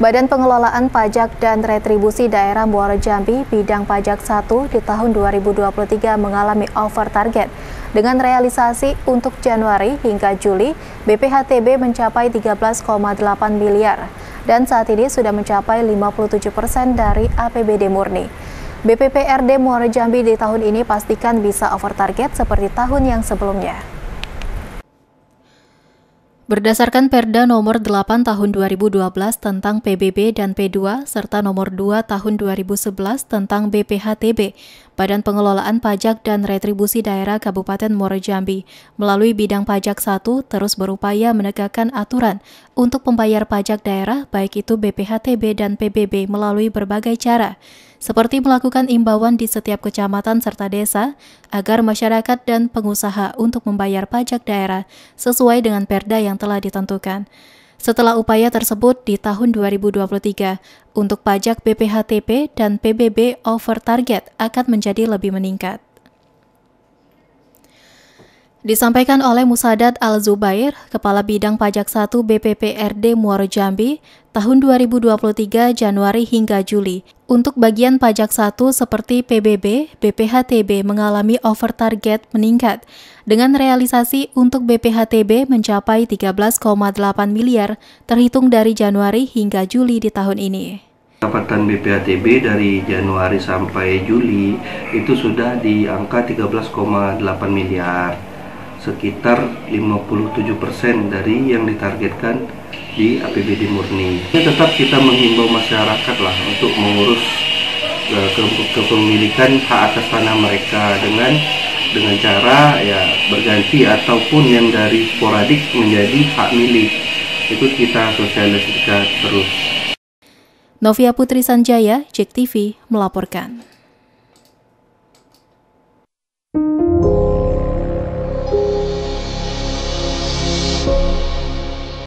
Badan Pengelolaan Pajak dan Retribusi Daerah Muara Jambi bidang pajak 1 di tahun 2023 mengalami over target. Dengan realisasi untuk Januari hingga Juli, BPHTB mencapai 13,8 miliar dan saat ini sudah mencapai 57 persen dari APBD murni. BPPRD Muara Jambi di tahun ini pastikan bisa over target seperti tahun yang sebelumnya. Berdasarkan Perda Nomor 8 Tahun 2012 tentang PBB dan P2 serta Nomor 2 Tahun 2011 tentang BPHTB, Badan Pengelolaan Pajak dan Retribusi Daerah Kabupaten Muara Jambi melalui bidang pajak Satu terus berupaya menegakkan aturan untuk pembayar pajak daerah baik itu BPHTB dan PBB melalui berbagai cara seperti melakukan imbauan di setiap kecamatan serta desa agar masyarakat dan pengusaha untuk membayar pajak daerah sesuai dengan perda yang telah ditentukan. Setelah upaya tersebut di tahun 2023, untuk pajak BPHTP dan PBB over target akan menjadi lebih meningkat. Disampaikan oleh Musadat Al-Zubair, Kepala Bidang Pajak 1 BPPRD Muaro Jambi, tahun 2023 Januari hingga Juli. Untuk bagian pajak 1 seperti PBB, BPHTB mengalami over target meningkat, dengan realisasi untuk BPHTB mencapai 13,8 miliar terhitung dari Januari hingga Juli di tahun ini pendapatan BPHTB dari Januari sampai Juli itu sudah di angka 13,8 miliar sekitar 57% dari yang ditargetkan di APBD murni. Ini tetap kita menghimbau masyarakat lah untuk mengurus eh, ke kepemilikan hak atas tanah mereka dengan dengan cara ya berganti ataupun yang dari sporadik menjadi hak milik. Itu kita sosialisasikan terus. Novia Putri Sanjaya, Jek TV melaporkan.